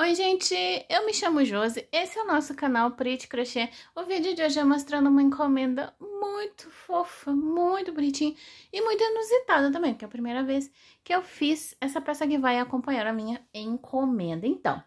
Oi gente, eu me chamo Josi, esse é o nosso canal Pretty Crochê. O vídeo de hoje é mostrando uma encomenda muito fofa, muito bonitinha e muito inusitada também, porque é a primeira vez que eu fiz essa peça que vai acompanhar a minha encomenda. Então,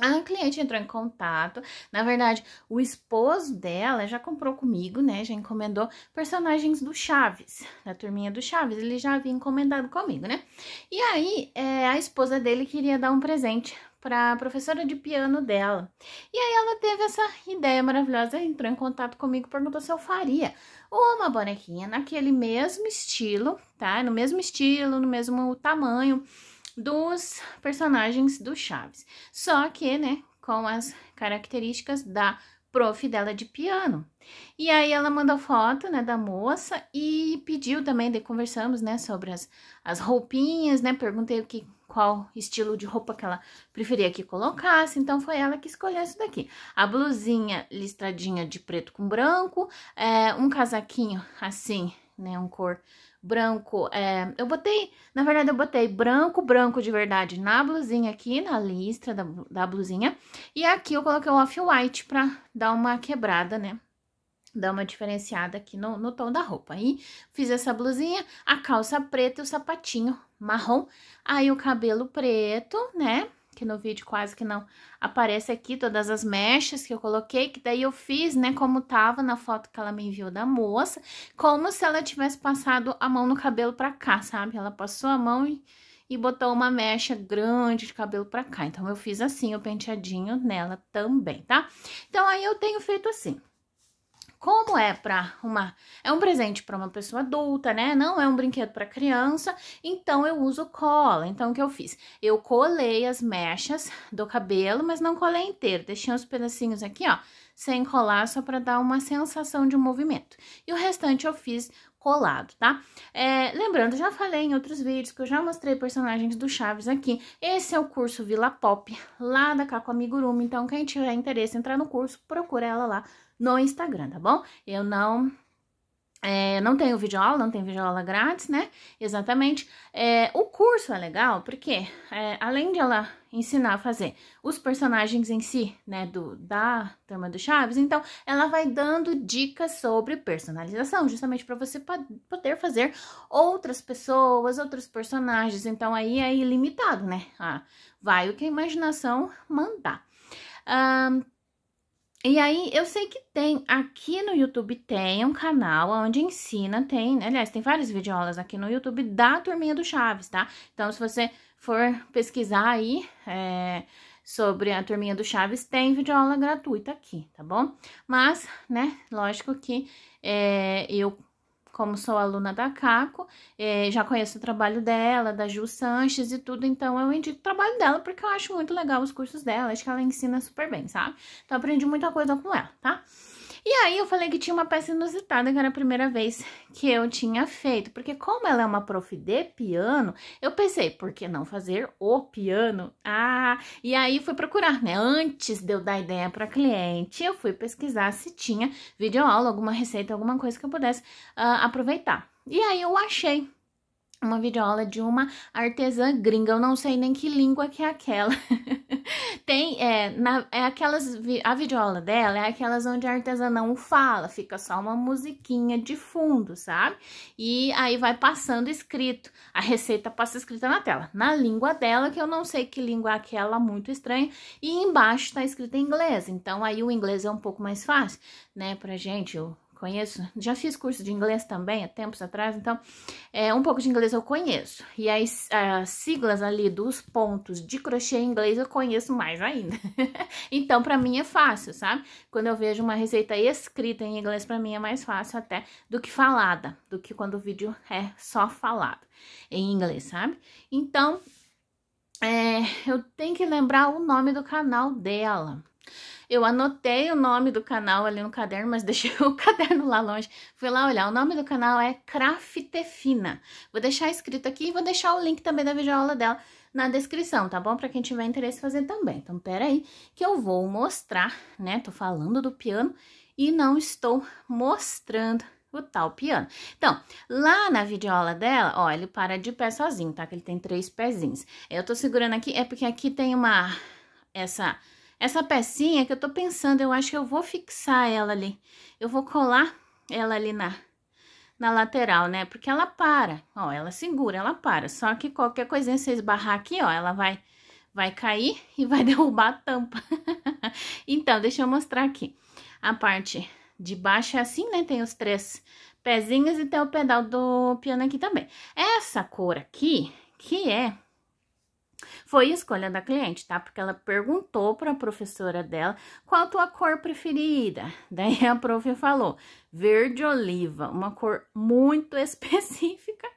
a cliente entrou em contato, na verdade, o esposo dela já comprou comigo, né, já encomendou personagens do Chaves, da turminha do Chaves, ele já havia encomendado comigo, né? E aí, é, a esposa dele queria dar um presente para a professora de piano dela. E aí ela teve essa ideia maravilhosa, entrou em contato comigo, perguntou se eu faria uma bonequinha naquele mesmo estilo, tá? No mesmo estilo, no mesmo tamanho dos personagens do Chaves. Só que, né, com as características da prof dela de piano. E aí ela mandou foto, né, da moça e pediu também, conversamos, né, sobre as, as roupinhas, né, perguntei o que qual estilo de roupa que ela preferia que colocasse, então foi ela que escolheu isso daqui. A blusinha listradinha de preto com branco, é, um casaquinho assim, né, um cor branco, é, eu botei, na verdade eu botei branco, branco de verdade na blusinha aqui, na listra da, da blusinha, e aqui eu coloquei o off-white pra dar uma quebrada, né, dar uma diferenciada aqui no, no tom da roupa. Aí fiz essa blusinha, a calça preta e o sapatinho marrom. Aí o cabelo preto, né? Que no vídeo quase que não aparece aqui todas as mechas que eu coloquei, que daí eu fiz, né, como tava na foto que ela me enviou da moça, como se ela tivesse passado a mão no cabelo pra cá, sabe? Ela passou a mão e, e botou uma mecha grande de cabelo pra cá. Então, eu fiz assim o penteadinho nela também, tá? Então, aí eu tenho feito assim como é para uma é um presente para uma pessoa adulta, né? Não é um brinquedo para criança, então eu uso cola. Então o que eu fiz? Eu colei as mechas do cabelo, mas não colei inteiro, deixei uns pedacinhos aqui, ó, sem colar só para dar uma sensação de movimento. E o restante eu fiz colado, tá? É, lembrando, já falei em outros vídeos que eu já mostrei personagens do Chaves aqui. Esse é o curso Vila Pop, lá da Caco Amigurumi. Então, quem tiver interesse em entrar no curso, procura ela lá no Instagram, tá bom? Eu não... É, não tenho videoaula, não tem videoaula grátis, né? Exatamente. É, o curso é legal porque, é, além de ela ensinar a fazer os personagens em si, né, do, da Turma do Chaves. Então, ela vai dando dicas sobre personalização, justamente para você poder fazer outras pessoas, outros personagens. Então, aí é ilimitado, né? Ah, vai o que a imaginação mandar. Um, e aí, eu sei que tem, aqui no YouTube tem um canal onde ensina, tem, aliás, tem várias videoaulas aqui no YouTube da Turminha do Chaves, tá? Então, se você for pesquisar aí é, sobre a turminha do Chaves, tem videoaula gratuita aqui, tá bom? Mas, né, lógico que é, eu, como sou aluna da Caco, é, já conheço o trabalho dela, da Ju Sanches e tudo, então eu indico o trabalho dela porque eu acho muito legal os cursos dela, acho que ela ensina super bem, sabe? Então, aprendi muita coisa com ela, tá? E aí eu falei que tinha uma peça inusitada, que era a primeira vez que eu tinha feito, porque como ela é uma prof de piano, eu pensei, por que não fazer o piano? Ah, e aí fui procurar, né? Antes de eu dar ideia para cliente, eu fui pesquisar se tinha videoaula, alguma receita, alguma coisa que eu pudesse uh, aproveitar. E aí eu achei uma videoaula de uma artesã gringa. Eu não sei nem que língua que é aquela. Tem, é, na, é aquelas, a videoaula dela é aquelas onde a artesã não fala, fica só uma musiquinha de fundo, sabe? E aí vai passando escrito, a receita passa escrita na tela, na língua dela, que eu não sei que língua é aquela, muito estranha, e embaixo tá escrito em inglês, então aí o inglês é um pouco mais fácil, né, pra gente, eu conheço. Já fiz curso de inglês também há tempos atrás, então é, um pouco de inglês eu conheço. E as, as siglas ali dos pontos de crochê em inglês eu conheço mais ainda. então, para mim é fácil, sabe? Quando eu vejo uma receita escrita em inglês, para mim é mais fácil até do que falada, do que quando o vídeo é só falado em inglês, sabe? Então, é, eu tenho que lembrar o nome do canal dela. Eu anotei o nome do canal ali no caderno, mas deixei o caderno lá longe. Fui lá olhar. O nome do canal é Craftefina. Vou deixar escrito aqui e vou deixar o link também da videoaula dela na descrição, tá bom? Para quem tiver interesse fazer também. Então, pera aí que eu vou mostrar, né? Tô falando do piano e não estou mostrando o tal piano. Então, lá na videoaula dela, ó, ele para de pé sozinho, tá? Que ele tem três pezinhos. Eu tô segurando aqui, é porque aqui tem uma... Essa essa pecinha que eu tô pensando, eu acho que eu vou fixar ela ali. Eu vou colar ela ali na, na lateral, né? Porque ela para, ó, ela segura, ela para. Só que qualquer coisinha, você esbarrar aqui, ó, ela vai, vai cair e vai derrubar a tampa. então, deixa eu mostrar aqui. A parte de baixo é assim, né? Tem os três pezinhos e tem o pedal do piano aqui também. Essa cor aqui, que é foi escolha da cliente, tá? Porque ela perguntou para a professora dela qual a tua cor preferida. Daí a prof falou: verde oliva, uma cor muito específica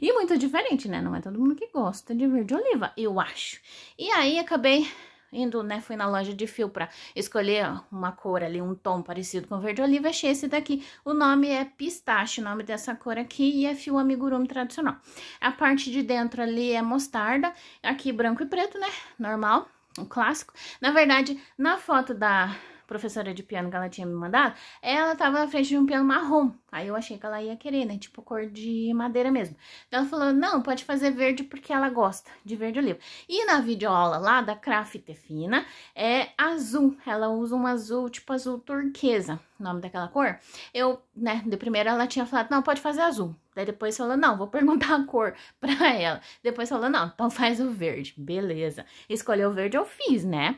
e muito diferente, né? Não é todo mundo que gosta de verde oliva, eu acho. E aí acabei indo, né, fui na loja de fio para escolher uma cor ali, um tom parecido com verde oliva, achei esse daqui. O nome é pistache, o nome dessa cor aqui, e é fio amigurumi tradicional. A parte de dentro ali é mostarda, aqui branco e preto, né, normal, o clássico. Na verdade, na foto da professora de piano que ela tinha me mandado, ela tava na frente de um piano marrom, Aí eu achei que ela ia querer, né? Tipo cor de madeira mesmo. Então ela falou, não, pode fazer verde porque ela gosta de verde oliva. E na videoaula lá da Craft Fina é azul. Ela usa um azul, tipo azul turquesa, o nome daquela cor. Eu, né, de primeira ela tinha falado, não, pode fazer azul. Daí depois falou, não, vou perguntar a cor pra ela. Depois falou, não, então faz o verde. Beleza. Escolheu o verde, eu fiz, né?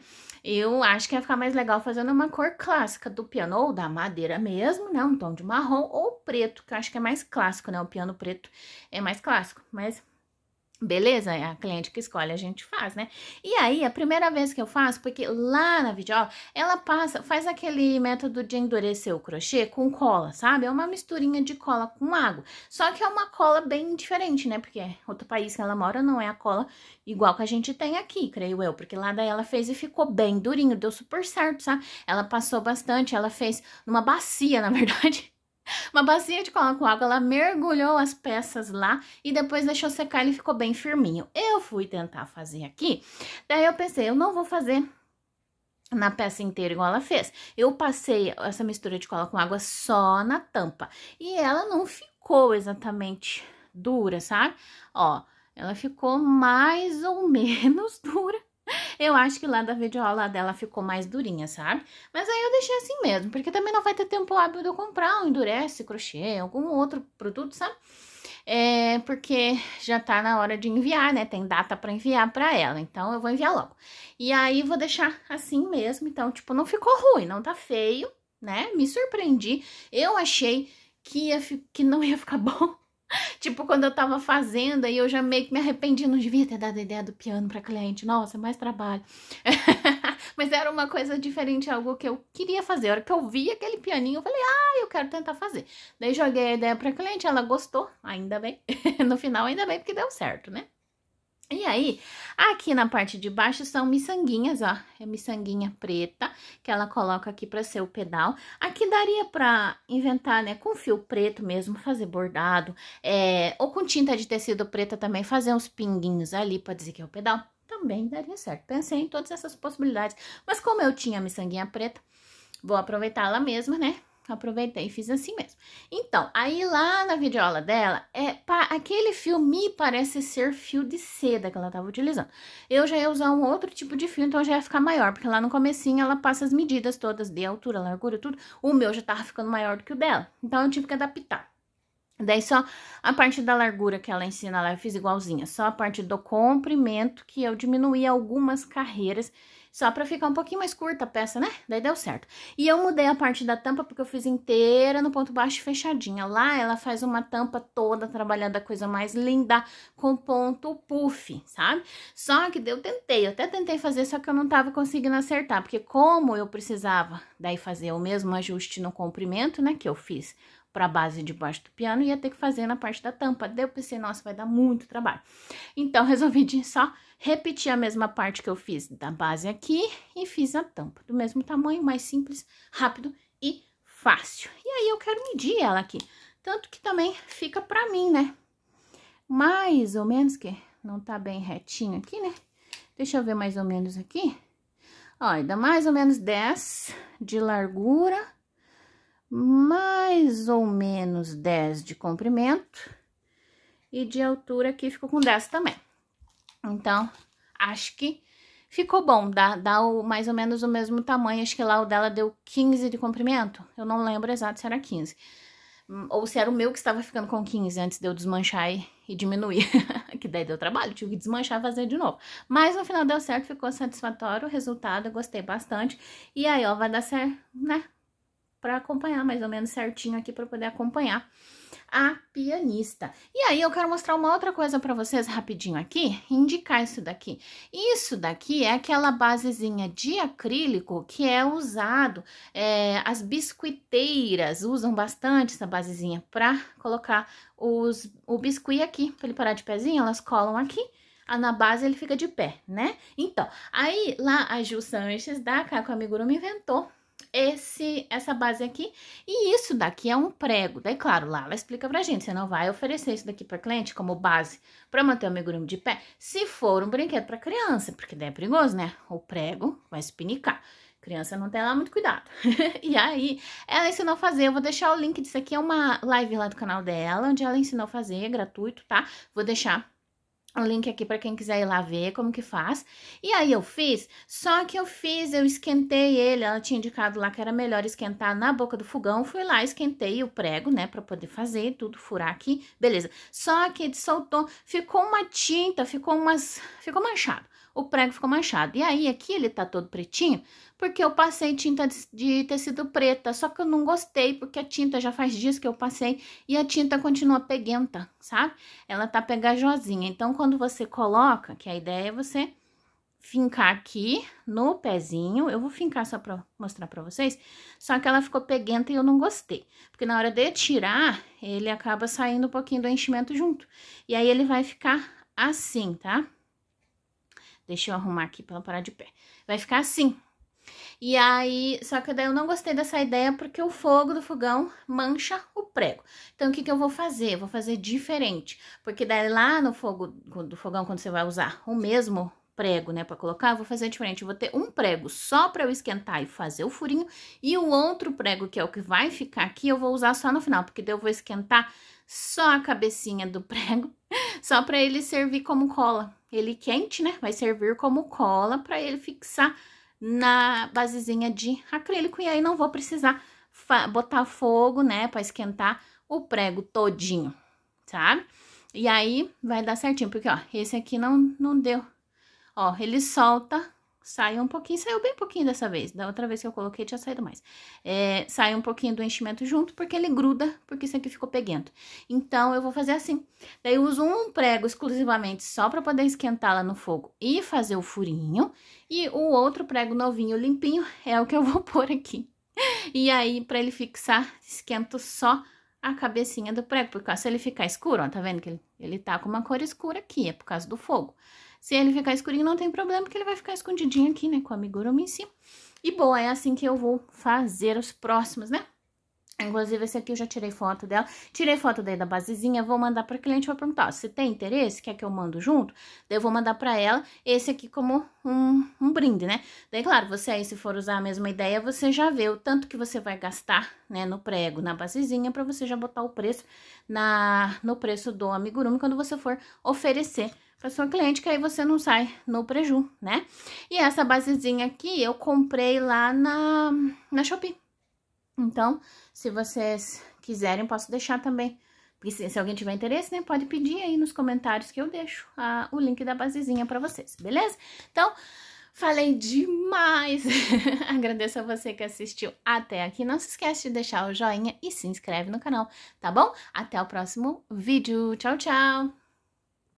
Eu acho que ia ficar mais legal fazendo uma cor clássica do piano ou da madeira mesmo, né? Um tom de marrom ou ou preto, que eu acho que é mais clássico, né? O piano preto é mais clássico, mas Beleza? É a cliente que escolhe, a gente faz, né? E aí, a primeira vez que eu faço, porque lá na videoaula, ela passa, faz aquele método de endurecer o crochê com cola, sabe? É uma misturinha de cola com água. Só que é uma cola bem diferente, né? Porque é outro país que ela mora não é a cola igual que a gente tem aqui, creio eu. Porque lá daí ela fez e ficou bem durinho, deu super certo, sabe? Ela passou bastante, ela fez numa bacia, na verdade. Uma bacia de cola com água, ela mergulhou as peças lá e depois deixou secar, ele ficou bem firminho. Eu fui tentar fazer aqui, daí eu pensei, eu não vou fazer na peça inteira igual ela fez. Eu passei essa mistura de cola com água só na tampa e ela não ficou exatamente dura, sabe? Ó, ela ficou mais ou menos dura, eu acho que lá da videoaula dela ficou mais durinha, sabe? Mas aí eu deixei assim mesmo, porque também não vai ter tempo hábil de eu comprar um endurece, crochê, algum outro produto, sabe? É porque já tá na hora de enviar, né? Tem data para enviar para ela, então eu vou enviar logo. E aí vou deixar assim mesmo, então, tipo, não ficou ruim, não tá feio, né? Me surpreendi. Eu achei que, ia, que não ia ficar bom, tipo, quando eu tava fazendo, aí eu já meio que me arrependi, não devia ter dado a ideia do piano pra cliente. Nossa, mais trabalho. Mas era uma coisa diferente, algo que eu queria fazer. A hora que eu vi aquele pianinho, eu falei, ah, eu quero tentar fazer. Daí joguei a ideia pra cliente, ela gostou, ainda bem. no final, ainda bem, porque deu certo, né? E aí, aqui na parte de baixo são miçanguinhas, ó, é miçanguinha preta que ela coloca aqui para ser o pedal. Aqui daria para inventar, né, com fio preto mesmo, fazer bordado, é, ou com tinta de tecido preta também, fazer uns pinguinhos ali para dizer que é o pedal, também daria certo. Pensei em todas essas possibilidades, mas como eu tinha a miçanguinha preta, vou aproveitar ela mesma, né, aproveitei e fiz assim mesmo. Então, aí lá na videoaula dela, é para aquele fio me parece ser fio de seda que ela estava utilizando. Eu já ia usar um outro tipo de fio, então já ia ficar maior, porque lá no comecinho ela passa as medidas todas de altura, largura, tudo. O meu já tava ficando maior do que o dela, então eu tive que adaptar. Daí só a parte da largura que ela ensina lá, eu fiz igualzinha, só a parte do comprimento que eu diminuí algumas carreiras só pra ficar um pouquinho mais curta a peça, né? Daí deu certo. E eu mudei a parte da tampa porque eu fiz inteira no ponto baixo fechadinha. Lá ela faz uma tampa toda trabalhada, coisa mais linda, com ponto puff, sabe? Só que eu tentei, eu até tentei fazer, só que eu não tava conseguindo acertar. Porque como eu precisava daí fazer o mesmo ajuste no comprimento, né, que eu fiz para a base de baixo do piano e ia ter que fazer na parte da tampa. Deu para ser nossa, vai dar muito trabalho. Então resolvi de só repetir a mesma parte que eu fiz da base aqui e fiz a tampa do mesmo tamanho, mais simples, rápido e fácil. E aí eu quero medir ela aqui, tanto que também fica para mim, né? Mais ou menos que não tá bem retinho aqui, né? Deixa eu ver mais ou menos aqui. Olha, dá mais ou menos 10 de largura mais ou menos 10 de comprimento e de altura aqui ficou com 10 também. Então, acho que ficou bom, dá, dá o, mais ou menos o mesmo tamanho, acho que lá o dela deu 15 de comprimento, eu não lembro exato se era 15. Hum, ou se era o meu que estava ficando com 15 antes de eu desmanchar e, e diminuir, que daí deu trabalho, tive que desmanchar e fazer de novo. Mas no final deu certo, ficou satisfatório o resultado, eu gostei bastante. E aí, ó, vai dar certo, né? para acompanhar mais ou menos certinho aqui para poder acompanhar a pianista. E aí eu quero mostrar uma outra coisa para vocês rapidinho aqui, indicar isso daqui. Isso daqui é aquela basezinha de acrílico que é usado, é, as biscuiteiras usam bastante essa basezinha para colocar os, o biscuit aqui, para ele parar de pezinho, elas colam aqui na base ele fica de pé, né? Então, aí lá a Ju Sanches da Caco Amigurumi inventou esse, essa base aqui. E isso daqui é um prego. Daí, claro, lá ela explica pra gente. Você não vai oferecer isso daqui pra cliente como base para manter o amigurumi de pé, se for um brinquedo para criança, porque daí é perigoso, né? O prego vai espinicar. Criança não tem lá muito cuidado. e aí, ela ensinou a fazer. Eu vou deixar o link disso aqui, é uma live lá do canal dela, onde ela ensinou a fazer, gratuito, tá? Vou deixar link aqui para quem quiser ir lá ver como que faz. E aí eu fiz, só que eu fiz, eu esquentei ele, ela tinha indicado lá que era melhor esquentar na boca do fogão, fui lá, esquentei o prego, né, para poder fazer tudo, furar aqui, beleza. Só que ele soltou, ficou uma tinta, ficou umas, ficou manchado o prego ficou manchado. E aí, aqui ele tá todo pretinho, porque eu passei tinta de tecido preta, só que eu não gostei, porque a tinta já faz dias que eu passei e a tinta continua peguenta, sabe? Ela tá pegajosinha. Então, quando você coloca, que a ideia é você fincar aqui no pezinho, eu vou fincar só pra mostrar pra vocês, só que ela ficou peguenta e eu não gostei, porque na hora de tirar, ele acaba saindo um pouquinho do enchimento junto, e aí ele vai ficar assim, tá? Deixa eu arrumar aqui pra ela parar de pé. Vai ficar assim. E aí, só que daí eu não gostei dessa ideia porque o fogo do fogão mancha o prego. Então, o que, que eu vou fazer? vou fazer diferente. Porque daí lá no fogo do fogão, quando você vai usar o mesmo prego, né, para colocar, eu vou fazer diferente. Eu vou ter um prego só para eu esquentar e fazer o furinho, e o outro prego, que é o que vai ficar aqui, eu vou usar só no final, porque daí eu vou esquentar só a cabecinha do prego só para ele servir como cola. Ele quente, né? Vai servir como cola para ele fixar na basezinha de acrílico. E aí não vou precisar botar fogo, né? Para esquentar o prego todinho, sabe? E aí vai dar certinho, porque ó, esse aqui não, não deu. Ó, ele solta Sai um pouquinho, saiu bem pouquinho dessa vez. Da outra vez que eu coloquei tinha saído mais. É, sai um pouquinho do enchimento junto, porque ele gruda, porque isso aqui ficou peguento. Então, eu vou fazer assim. Daí, uso um prego exclusivamente só para poder esquentá-la no fogo e fazer o furinho. E o outro prego novinho, limpinho, é o que eu vou pôr aqui. E aí, para ele fixar, esquento só a cabecinha do prego, porque ó, se ele ficar escuro, ó, tá vendo que ele, ele tá com uma cor escura aqui, é por causa do fogo. Se ele ficar escurinho, não tem problema, porque ele vai ficar escondidinho aqui, né, com o amigurumi em cima. E boa, é assim que eu vou fazer os próximos, né? Inclusive, esse aqui eu já tirei foto dela, tirei foto daí da basezinha, vou mandar pra cliente, para perguntar, se tem interesse, quer que eu mando junto? Daí eu vou mandar para ela esse aqui como um, um brinde, né? Daí, claro, você aí, se for usar a mesma ideia, você já vê o tanto que você vai gastar, né, no prego, na basezinha, para você já botar o preço na, no preço do amigurumi quando você for oferecer para sua cliente, que aí você não sai no preju, né? E essa basezinha aqui eu comprei lá na, na Shopee. Então, se vocês quiserem, posso deixar também. Se, se alguém tiver interesse, né, pode pedir aí nos comentários que eu deixo a, o link da basezinha para vocês, beleza? Então, Falei demais! Agradeço a você que assistiu até aqui. Não se esquece de deixar o joinha e se inscreve no canal, tá bom? Até o próximo vídeo. Tchau, tchau!